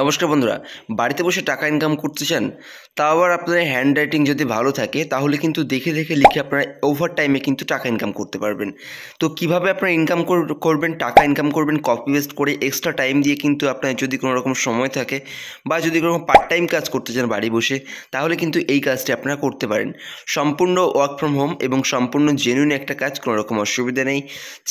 নমস্কার বন্ধুরা বাড়িতে বসে টাকা ইনকাম করতে চান তা আবার আপনার হ্যান্ড রাইটিং যদি ভালো থাকে তাহলে কিন্তু দেখে দেখে লিখে আপনারা ওভার টাইমে কিন্তু টাকা ইনকাম করতে পারবেন তো কিভাবে আপনারা ইনকাম করবেন টাকা ইনকাম করবেন কপি পেস্ট করে এক্সট্রা টাইম দিয়ে কিন্তু আপনার যদি কোনো রকম সময় থাকে বা যদি কোনো পার্ট টাইম কাজ করতে চান বাড়ি বসে তাহলে কিন্তু এই কাজটি আপনারা করতে পারেন সম্পূর্ণ ওয়ার্ক ফ্রম হোম এবং সম্পূর্ণ জেনুইন একটা কাজ কোনো রকম অসুবিধা নেই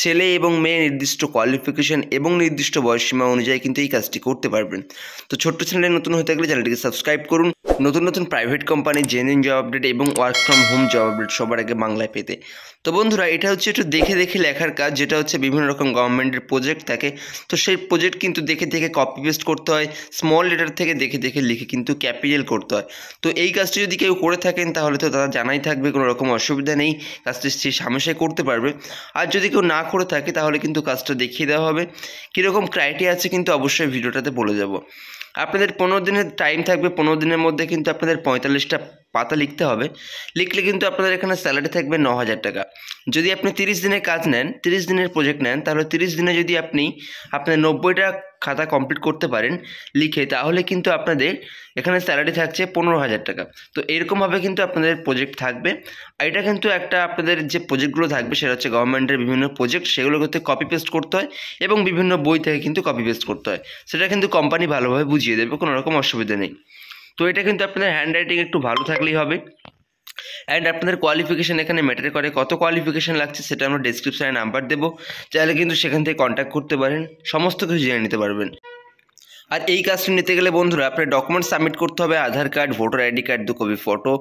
ছেলে এবং মেয়ে নির্দিষ্ট কোয়ালিফিকেশন এবং নির্দিষ্ট বয়সসীমা অনুযায়ী কিন্তু এই কাজটি করতে পারবেন তো ছোট্ট চ্যানেলে নতুন হতে গেলে চ্যানেলটিকে সাবস্ক্রাইব করুন নতুন নতুন private company genuine job update এবং work from home job update সবার আগে বাংলায় পেতে তো বন্ধুরা এটা হচ্ছে একটু দেখে দেখে লেখার কাজ যেটা হচ্ছে বিভিন্ন রকম গভর্নমেন্টের প্রজেক্ট থাকে তো সেই প্রজেক্ট কিন্তু দেখে দেখে কপি পেস্ট করতে হয় স্মল লেটার থেকে দেখে দেখে লিখে কিন্তু ক্যাপিটাল করতে হয় তো এই কাজটি যদি কেউ করে থাকেন তাহলে তো তারা জানাই থাকবে কোনো রকম অসুবিধা নেই কাজটি সে সামনে করতে পারবে আর যদি কেউ না করে থাকে তাহলে কিন্তু কাজটা দেখিয়ে দেওয়া হবে কীরকম ক্রাইটেরিয়া আছে কিন্তু অবশ্যই ভিডিওটাতে বলে যাব আপনাদের পনেরো দিনের টাইম থাকবে পনেরো দিনের মধ্যে কিন্তু আপনাদের পঁয়তাল্লিশটা পাতা লিখতে হবে লিখলে কিন্তু আপনাদের এখানে স্যালারি থাকবে ন হাজার টাকা যদি আপনি তিরিশ দিনের কাজ নেন তিরিশ দিনের প্রজেক্ট নেন তাহলে তিরিশ দিনে যদি আপনি আপনার নব্বইটা খাতা কমপ্লিট করতে পারেন লিখে তাহলে কিন্তু আপনাদের এখানে স্যালারি থাকছে পনেরো হাজার টাকা তো এরকমভাবে কিন্তু আপনাদের প্রজেক্ট থাকবে আর এটা কিন্তু একটা আপনাদের যে প্রজেক্টগুলো থাকবে সেটা হচ্ছে গভর্নমেন্টের বিভিন্ন প্রজেক্ট সেগুলো করতে কপি পেস্ট করতে হয় এবং বিভিন্ন বই থেকে কিন্তু কপি পেস্ট করতে হয় সেটা কিন্তু কোম্পানি ভালোভাবে বুঝিয়ে দেবে কোনো রকম অসুবিধা নেই তো এটা কিন্তু আপনাদের হ্যান্ড রাইটিং একটু ভালো থাকলেই হবে অ্যান্ড আপনাদের কোয়ালিফিকেশান এখানে ম্যাটার করে কত কোয়ালিফিকেশান লাগছে সেটা আমরা ডিসক্রিপশানে নাম্বার দেবো চাইলে কিন্তু সেখান থেকে কন্ট্যাক্ট করতে পারেন সমস্ত কিছু জেনে নিতে পারবেন আর এই কাজটি নিতে গেলে বন্ধুরা আপনার ডকুমেন্ট সাবমিট করতে হবে Aadhaar card voter ID card দু কপি ফটো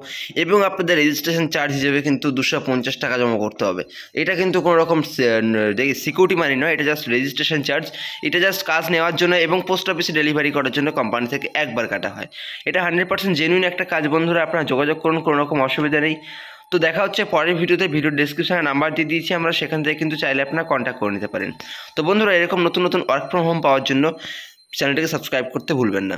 এবং আপনাদের রেজিস্ট্রেশন চার্জ হিসেবে কিন্তু দুশো পঞ্চাশ টাকা জমা করতে হবে এটা কিন্তু কোনো রকম সিকিউরিটি মানি নয় এটা জাস্ট রেজিস্ট্রেশন চার্জ এটা জাস্ট কাজ নেওয়ার জন্য এবং পোস্ট অফিসে ডেলিভারি করার জন্য কোম্পানি থেকে একবার কাটা হয় এটা হান্ড্রেড পার্সেন্ট জেনুইন একটা কাজ বন্ধুরা আপনারা যোগাযোগ করুন কোনো রকম অসুবিধা নেই তো দেখা হচ্ছে পরের ভিডিওতে ভিডিও ডিসক্রিপশানে নাম্বার দিয়ে দিয়েছি আমরা সেখান থেকে কিন্তু চাইলে আপনারা কন্ট্যাক্ট করে নিতে পারেন তো বন্ধুরা এরকম নতুন নতুন ওয়ার্ক ফ্রম হোম পাওয়ার জন্য চ্যানেলটাকে সাবস্ক্রাইব করতে ভুলবেন না